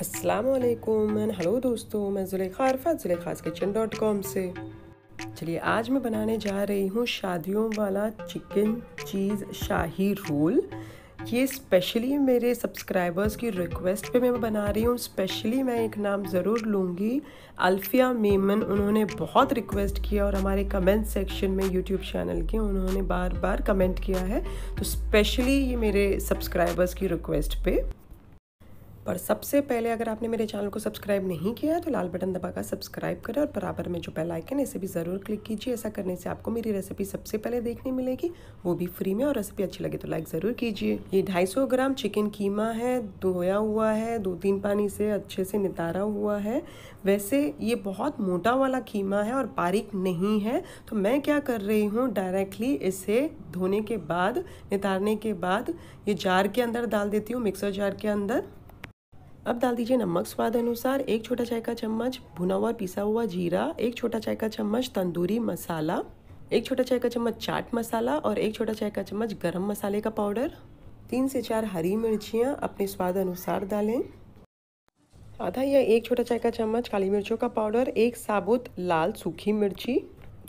असलकुम and hello दोस्तों मैं Zulekha Arfa Zulekha's kitchen dot com से चलिए आज मैं बनाने जा रही हूँ शादियों वाला चिकन चीज़ शाही रोल ये स्पेशली मेरे सब्सक्राइबर्स की रिक्वेस्ट पे मैं बना रही हूँ स्पेशली मैं एक नाम ज़रूर लूँगी अल्फिया मेमन उन्होंने बहुत रिक्वेस्ट किया और हमारे कमेंट सेक्शन में यूट्यूब चैनल के उन्होंने बार बार कमेंट किया है तो स्पेशली ये मेरे सब्सक्राइबर्स की रिक्वेस्ट पे पर सबसे पहले अगर आपने मेरे चैनल को सब्सक्राइब नहीं किया है तो लाल बटन दबाकर सब्सक्राइब करें और बराबर में जो पहला आइकन है इसे भी ज़रूर क्लिक कीजिए ऐसा करने से आपको मेरी रेसिपी सबसे पहले देखने मिलेगी वो भी फ्री में और रेसिपी अच्छी लगे तो लाइक ज़रूर कीजिए ये 250 ग्राम चिकन कीमा है धोया हुआ है दो तीन पानी से अच्छे से नितारा हुआ है वैसे ये बहुत मोटा वाला कीमा है और बारीक नहीं है तो मैं क्या कर रही हूँ डायरेक्टली इसे धोने के बाद नितारने के बाद ये जार के अंदर डाल देती हूँ मिक्सर जार के अंदर अब डाल दीजिए नमक स्वाद अनुसार एक छोटा चाय का चम्मच भुना हुआ पिसा हुआ जीरा एक छोटा चाय का चम्मच तंदूरी मसाला एक छोटा चाय का चम्मच चाट मसाला और एक छोटा चाय का चम्मच गरम मसाले का पाउडर तीन से चार हरी मिर्चियाँ अपने स्वाद अनुसार डालें आधा या एक छोटा चाय का चम्मच काली मिर्चों का पाउडर एक साबुत लाल सूखी मिर्ची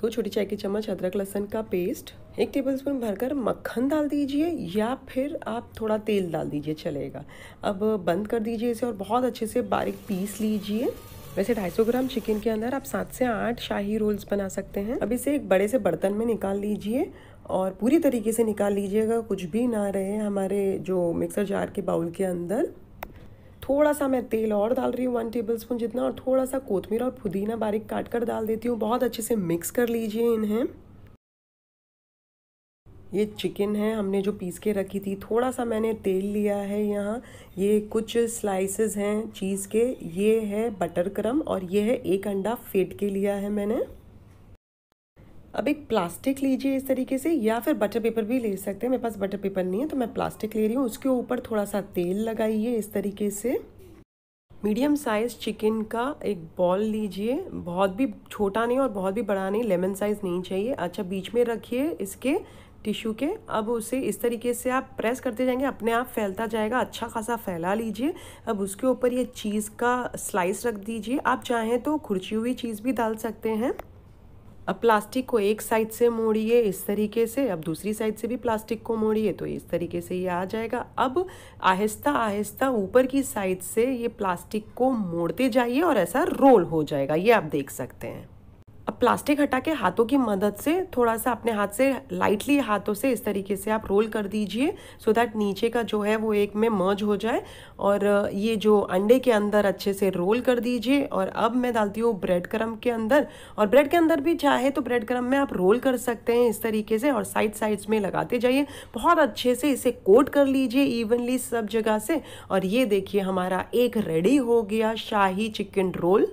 दो छोटी चाय की चम्मच अदरक लहसन का पेस्ट एक टेबल स्पून भरकर मक्खन डाल दीजिए या फिर आप थोड़ा तेल डाल दीजिए चलेगा अब बंद कर दीजिए इसे और बहुत अच्छे से बारीक पीस लीजिए वैसे 250 ग्राम चिकन के अंदर आप सात से आठ शाही रोल्स बना सकते हैं अब इसे एक बड़े से बर्तन में निकाल लीजिए और पूरी तरीके से निकाल लीजिएगा कुछ भी ना रहे हमारे जो मिक्सर जार के बाउल के अंदर थोड़ा सा मैं तेल और डाल रही हूँ वन टेबल स्पून जितना और थोड़ा सा कोथमीर और पुदीना बारीक काट कर डाल देती हूँ बहुत अच्छे से मिक्स कर लीजिए इन्हें ये चिकन है हमने जो पीस के रखी थी थोड़ा सा मैंने तेल लिया है यहाँ ये कुछ स्लाइसेस हैं चीज़ के ये है बटर क्रम और ये है एक अंडा फेट के लिया है मैंने अब एक प्लास्टिक लीजिए इस तरीके से या फिर बटर पेपर भी ले सकते हैं मेरे पास बटर पेपर नहीं है तो मैं प्लास्टिक ले रही हूँ उसके ऊपर थोड़ा सा तेल लगाइए इस तरीके से मीडियम साइज़ चिकन का एक बॉल लीजिए बहुत भी छोटा नहीं और बहुत भी बड़ा नहीं लेमन साइज़ नहीं चाहिए अच्छा बीच में रखिए इसके टिश्यू के अब उसे इस तरीके से आप प्रेस करते जाएंगे अपने आप फैलता जाएगा अच्छा खासा फैला लीजिए अब उसके ऊपर ये चीज़ का स्लाइस रख दीजिए आप चाहें तो खुरची हुई चीज़ भी डाल सकते हैं अब प्लास्टिक को एक साइड से मोड़िए इस तरीके से अब दूसरी साइड से भी प्लास्टिक को मोड़िए तो इस तरीके से ये आ जाएगा अब आहिस्ता आहिस्ता ऊपर की साइड से ये प्लास्टिक को मोड़ते जाइए और ऐसा रोल हो जाएगा ये आप देख सकते हैं प्लास्टिक हटा के हाथों की मदद से थोड़ा सा अपने हाथ से लाइटली हाथों से इस तरीके से आप रोल कर दीजिए सो दैट नीचे का जो है वो एक में मर्ज हो जाए और ये जो अंडे के अंदर अच्छे से रोल कर दीजिए और अब मैं डालती हूँ ब्रेड क्रम के अंदर और ब्रेड के अंदर भी चाहे तो ब्रेड क्रम में आप रोल कर सकते हैं इस तरीके से और साइड साइड्स में लगाते जाइए बहुत अच्छे से इसे कोट कर लीजिए इवनली सब जगह से और ये देखिए हमारा एक रेडी हो गया शाही चिकन रोल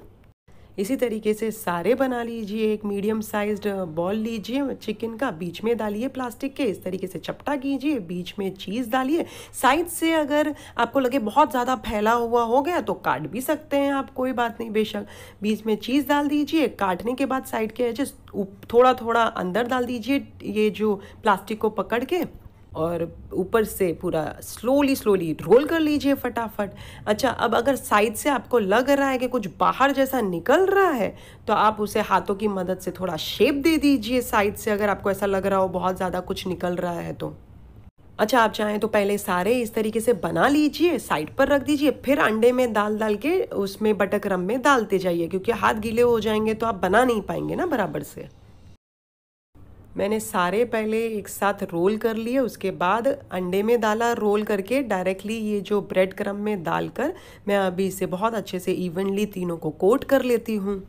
इसी तरीके से सारे बना लीजिए एक मीडियम साइज्ड बॉल लीजिए चिकन का बीच में डालिए प्लास्टिक के इस तरीके से चपटा कीजिए बीच में चीज़ डालिए साइड से अगर आपको लगे बहुत ज़्यादा फैला हुआ हो गया तो काट भी सकते हैं आप कोई बात नहीं बेशक बीच में चीज़ डाल दीजिए काटने के बाद साइड के एजेस थोड़ा थोड़ा अंदर डाल दीजिए ये जो प्लास्टिक को पकड़ के और ऊपर से पूरा स्लोली स्लोली रोल कर लीजिए फटाफट अच्छा अब अगर साइड से आपको लग रहा है कि कुछ बाहर जैसा निकल रहा है तो आप उसे हाथों की मदद से थोड़ा शेप दे दीजिए साइड से अगर आपको ऐसा लग रहा हो बहुत ज़्यादा कुछ निकल रहा है तो अच्छा आप चाहें तो पहले सारे इस तरीके से बना लीजिए साइड पर रख दीजिए फिर अंडे में डाल डाल के उसमें बटक रम में डालते जाइए क्योंकि हाथ गीले हो जाएंगे तो आप बना नहीं पाएंगे ना बराबर से मैंने सारे पहले एक साथ रोल कर लिए उसके बाद अंडे में डाला रोल करके डायरेक्टली ये जो ब्रेड क्रम में डालकर मैं अभी इसे बहुत अच्छे से इवनली तीनों को कोट कर लेती हूँ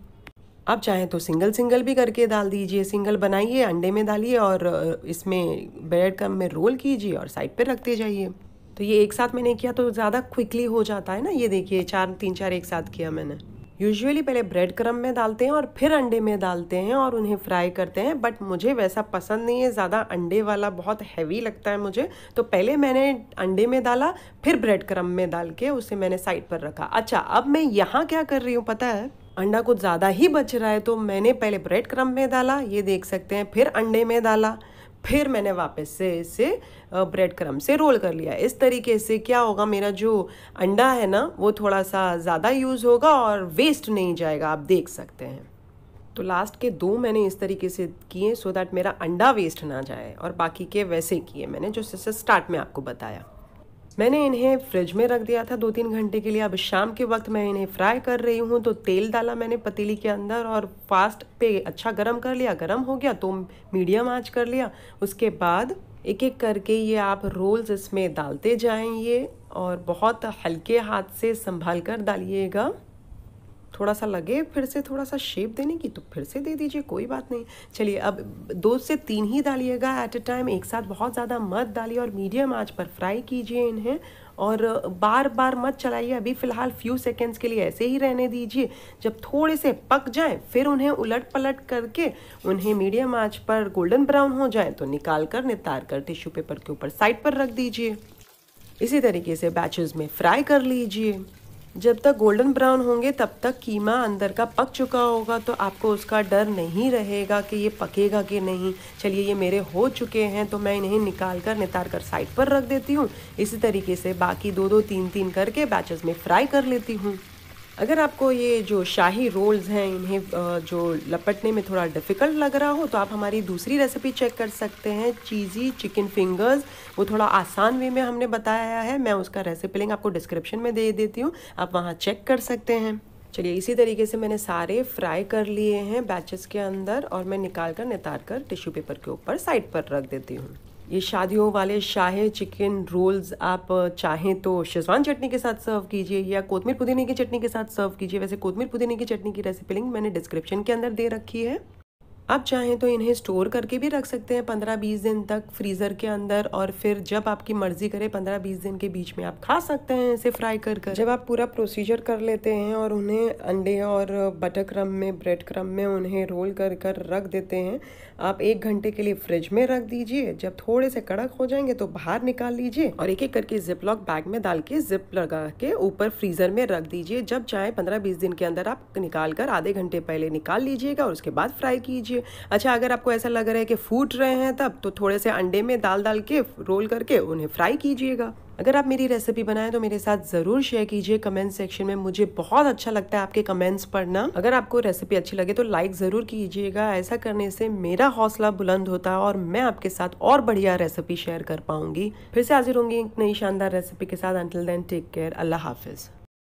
आप चाहें तो सिंगल सिंगल भी करके डाल दीजिए सिंगल बनाइए अंडे में डालिए और इसमें ब्रेड क्रम में रोल कीजिए और साइड पर रखते जाइए तो ये एक साथ मैंने किया तो ज़्यादा क्विकली हो जाता है ना ये देखिए चार तीन चार एक साथ किया मैंने यूजुअली पहले ब्रेड क्रम में डालते हैं और फिर अंडे में डालते हैं और उन्हें फ्राई करते हैं बट मुझे वैसा पसंद नहीं है ज़्यादा अंडे वाला बहुत हैवी लगता है मुझे तो पहले मैंने अंडे में डाला फिर ब्रेड क्रम में डाल के उसे मैंने साइड पर रखा अच्छा अब मैं यहाँ क्या कर रही हूँ पता है अंडा कुछ ज़्यादा ही बच रहा है तो मैंने पहले ब्रेड क्रम में डाला ये देख सकते हैं फिर अंडे में डाला फिर मैंने वापस से इसे ब्रेड क्रम से रोल कर लिया इस तरीके से क्या होगा मेरा जो अंडा है ना वो थोड़ा सा ज़्यादा यूज़ होगा और वेस्ट नहीं जाएगा आप देख सकते हैं तो लास्ट के दो मैंने इस तरीके से किए सो दैट मेरा अंडा वेस्ट ना जाए और बाकी के वैसे किए मैंने जो स्टार्ट में आपको बताया मैंने इन्हें फ्रिज में रख दिया था दो तीन घंटे के लिए अब शाम के वक्त मैं इन्हें फ्राई कर रही हूँ तो तेल डाला मैंने पतीली के अंदर और फास्ट पे अच्छा गरम कर लिया गरम हो गया तो मीडियम आँच कर लिया उसके बाद एक एक करके ये आप रोल्स इसमें डालते ये और बहुत हल्के हाथ से संभाल कर डालिएगा थोड़ा सा लगे फिर से थोड़ा सा शेप देने की तो फिर से दे दीजिए कोई बात नहीं चलिए अब दो से तीन ही डालिएगा एट ए टाइम एक साथ बहुत ज़्यादा मत डालिए और मीडियम आँच पर फ्राई कीजिए इन्हें और बार बार मत चलाइए अभी फ़िलहाल फ्यू सेकेंड्स के लिए ऐसे ही रहने दीजिए जब थोड़े से पक जाएं फिर उन्हें उलट पलट करके उन्हें मीडियम आँच पर गोल्डन ब्राउन हो जाए तो निकाल कर नितार कर टिश्यू पेपर के ऊपर साइड पर रख दीजिए इसी तरीके से बैचेस में फ्राई कर लीजिए जब तक गोल्डन ब्राउन होंगे तब तक कीमा अंदर का पक चुका होगा तो आपको उसका डर नहीं रहेगा कि ये पकेगा कि नहीं चलिए ये मेरे हो चुके हैं तो मैं इन्हें निकाल कर नितार कर साइड पर रख देती हूँ इसी तरीके से बाकी दो दो तीन तीन करके बैचेस में फ्राई कर लेती हूँ अगर आपको ये जो शाही रोल्स हैं इन्हें जो लपटने में थोड़ा डिफ़िकल्ट लग रहा हो तो आप हमारी दूसरी रेसिपी चेक कर सकते हैं चीज़ी चिकन फिंगर्स वो थोड़ा आसान वे में हमने बताया है मैं उसका रेसिपी लिंक आपको डिस्क्रिप्शन में दे देती हूँ आप वहाँ चेक कर सकते हैं चलिए इसी तरीके से मैंने सारे फ्राई कर लिए हैं बैचेस के अंदर और मैं निकाल कर नितार कर टिश्यू पेपर के ऊपर साइड पर रख देती हूँ ये शादियों वाले शाह चिकन रोल्स आप चाहें तो शेजवान चटनी के साथ सर्व कीजिए या कोतमीर पुदीने की चटनी के साथ सर्व कीजिए वैसे कोतमीर पुदीने की चटनी की रेसिपी लिंक मैंने डिस्क्रिप्शन के अंदर दे रखी है आप चाहें तो इन्हें स्टोर करके भी रख सकते हैं पंद्रह बीस दिन तक फ्रीज़र के अंदर और फिर जब आपकी मर्ज़ी करे पंद्रह बीस दिन के बीच में आप खा सकते हैं इसे फ्राई कर कर जब आप पूरा प्रोसीजर कर लेते हैं और उन्हें अंडे और बटर क्रम में ब्रेड क्रम में उन्हें रोल कर कर रख देते हैं आप एक घंटे के लिए फ्रिज में रख दीजिए जब थोड़े से कड़क हो जाएंगे तो बाहर निकाल लीजिए और एक एक करके जिप लॉक बैग में डाल के जिप लगा के ऊपर फ्रीज़र में रख दीजिए जब चाहे पंद्रह बीस दिन के अंदर आप निकाल कर आधे घंटे पहले निकाल लीजिएगा और उसके बाद फ्राई कीजिए होंगे अच्छा अगर आपको ऐसा लग रहा है कि फूट रहे हैं तब तो थोड़े से अंडे में दाल डाल के रोल करके उन्हें फ्राई कीजिएगा अगर आप मेरी रेसिपी बनाएं तो मेरे साथ ज़रूर शेयर कीजिए कमेंट सेक्शन में मुझे बहुत अच्छा लगता है आपके कमेंट्स पढ़ना अगर आपको रेसिपी अच्छी लगे तो लाइक ज़रूर कीजिएगा ऐसा करने से मेरा हौसला बुलंद होता है और मैं आपके साथ और बढ़िया रेसिपी शेयर कर पाऊंगी फिर से हाजिर होंगी एक नई शानदार रेसिपी के साथ अंटिल देन टेक केयर अल्लाह हाफिज़